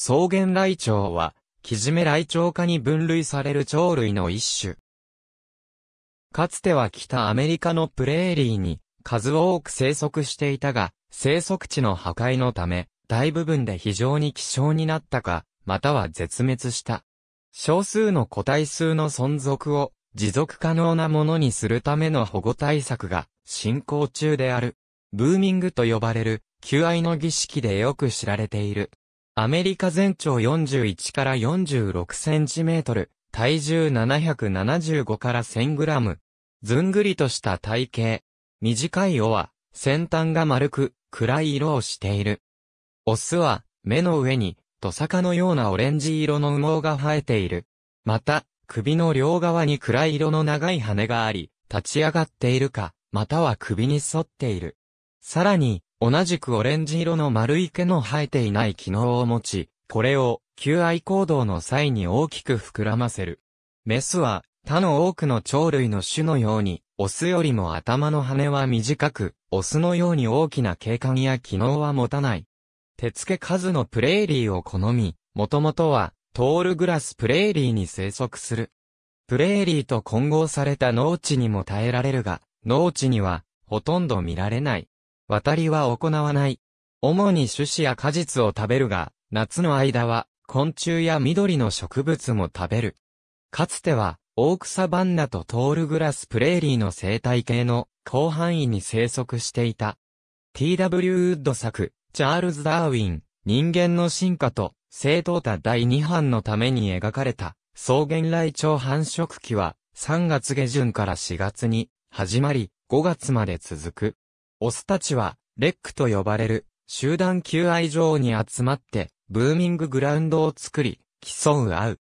草原雷鳥は、キジメ雷鳥科に分類される鳥類の一種。かつては北アメリカのプレーリーに数多く生息していたが、生息地の破壊のため、大部分で非常に希少になったか、または絶滅した。少数の個体数の存続を持続可能なものにするための保護対策が進行中である。ブーミングと呼ばれる、求愛の儀式でよく知られている。アメリカ全長41から46センチメートル、体重775から1000グラム。ずんぐりとした体型。短い尾は、先端が丸く、暗い色をしている。オスは、目の上に、土坂のようなオレンジ色の羽毛が生えている。また、首の両側に暗い色の長い羽があり、立ち上がっているか、または首に沿っている。さらに、同じくオレンジ色の丸い毛の生えていない機能を持ち、これを求愛行動の際に大きく膨らませる。メスは他の多くの鳥類の種のように、オスよりも頭の羽は短く、オスのように大きな景観や機能は持たない。手付け数のプレーリーを好み、もともとは、トールグラスプレーリーに生息する。プレーリーと混合された農地にも耐えられるが、農地には、ほとんど見られない。渡りは行わない。主に種子や果実を食べるが、夏の間は、昆虫や緑の植物も食べる。かつては、オークサバンナとトールグラスプレーリーの生態系の広範囲に生息していた。T.W. ウッド作、チャールズ・ダーウィン、人間の進化と、正当多第2版のために描かれた、草原来鳥繁殖期は、3月下旬から4月に、始まり、5月まで続く。オスたちは、レックと呼ばれる、集団求愛場に集まって、ブーミンググラウンドを作り、競う合う。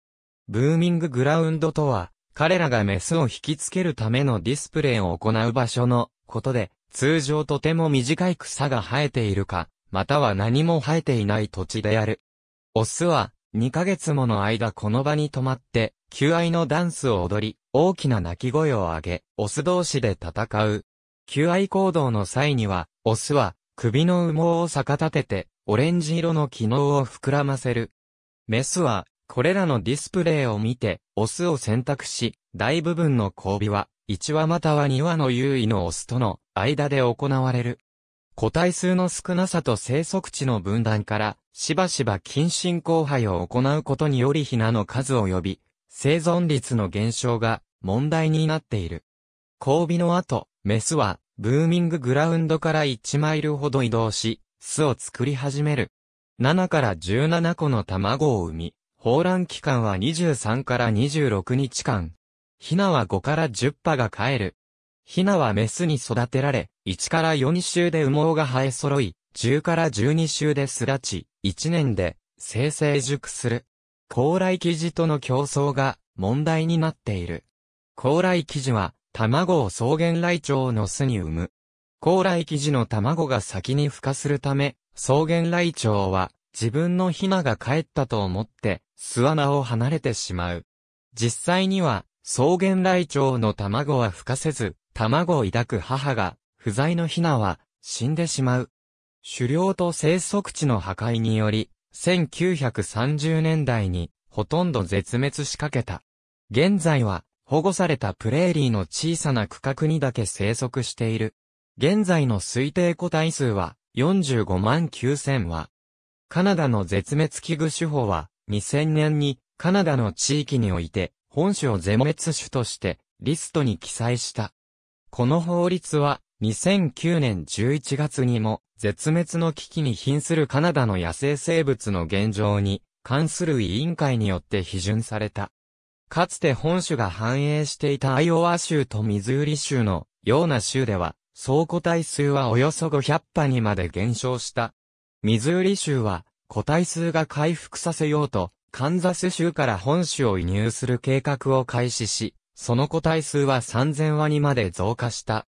ブーミンググラウンドとは、彼らがメスを引きつけるためのディスプレイを行う場所のことで、通常とても短い草が生えているか、または何も生えていない土地である。オスは、2ヶ月もの間この場に泊まって、求愛のダンスを踊り、大きな鳴き声を上げ、オス同士で戦う。求愛行動の際には、オスは首の羽毛を逆立てて、オレンジ色の機能を膨らませる。メスは、これらのディスプレイを見て、オスを選択し、大部分の交尾は、1話または2話の優位のオスとの間で行われる。個体数の少なさと生息地の分断から、しばしば近親交配を行うことによりヒナの数を呼び、生存率の減少が問題になっている。交尾の後、メスはブーミンググラウンドから1マイルほど移動し、巣を作り始める。7から17個の卵を産み、放卵期間は23から26日間。ヒナは5から10羽が帰る。ヒナはメスに育てられ、1から4週で羽毛が生え揃い、10から12週で巣立ち、1年で生成熟する。高麗生地との競争が問題になっている。高麗生地は卵を草原雷鳥の巣に産む。高来生地の卵が先に孵化するため、草原雷鳥は自分のヒナが帰ったと思って巣穴を離れてしまう。実際には草原雷鳥の卵は孵化せず、卵を抱く母が不在のヒナは死んでしまう。狩猟と生息地の破壊により、1930年代にほとんど絶滅しかけた。現在は保護されたプレーリーの小さな区画にだけ生息している。現在の推定個体数は45万9000羽。カナダの絶滅危惧種法は2000年にカナダの地域において本種を全滅種としてリストに記載した。この法律は2009年11月にも絶滅の危機に瀕するカナダの野生生物の現状に関する委員会によって批准された。かつて本州が繁栄していたアイオワ州とミズーリ州のような州では、総個体数はおよそ500羽にまで減少した。ミズーリ州は、個体数が回復させようと、カンザス州から本州を移入する計画を開始し、その個体数は3000羽にまで増加した。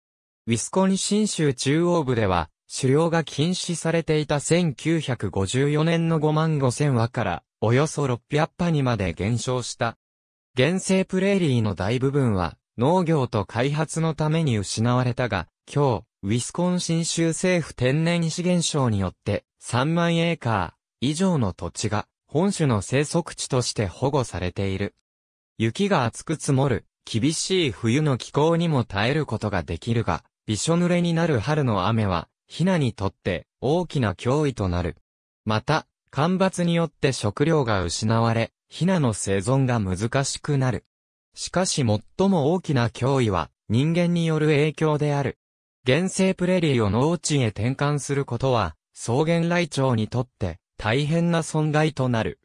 ウィスコンシン州中央部では、狩猟が禁止されていた1954年の5万5000羽から、およそ600羽にまで減少した。原生プレーリーの大部分は農業と開発のために失われたが、今日、ウィスコンシン州政府天然資源省によって3万エーカー以上の土地が本種の生息地として保護されている。雪が厚く積もる厳しい冬の気候にも耐えることができるが、びしょ濡れになる春の雨は、ヒナにとって大きな脅威となる。また、干ばつによって食料が失われ、ヒナの生存が難しくなる。しかし最も大きな脅威は人間による影響である。原生プレリーを農地へ転換することは草原来鳥にとって大変な損害となる。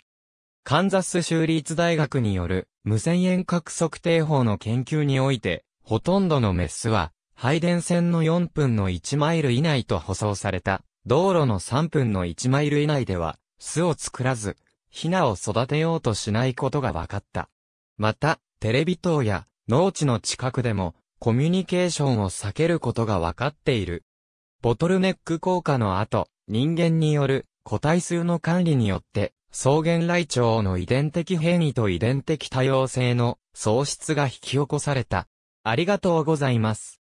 カンザス州立大学による無線遠隔測定法の研究において、ほとんどのメスは配電線の4分の1マイル以内と舗装された道路の3分の1マイル以内では巣を作らずヒナを育てようとしないことが分かった。また、テレビ塔や農地の近くでもコミュニケーションを避けることが分かっている。ボトルネック効果の後、人間による個体数の管理によって、草原雷鳥の遺伝的変異と遺伝的多様性の喪失が引き起こされた。ありがとうございます。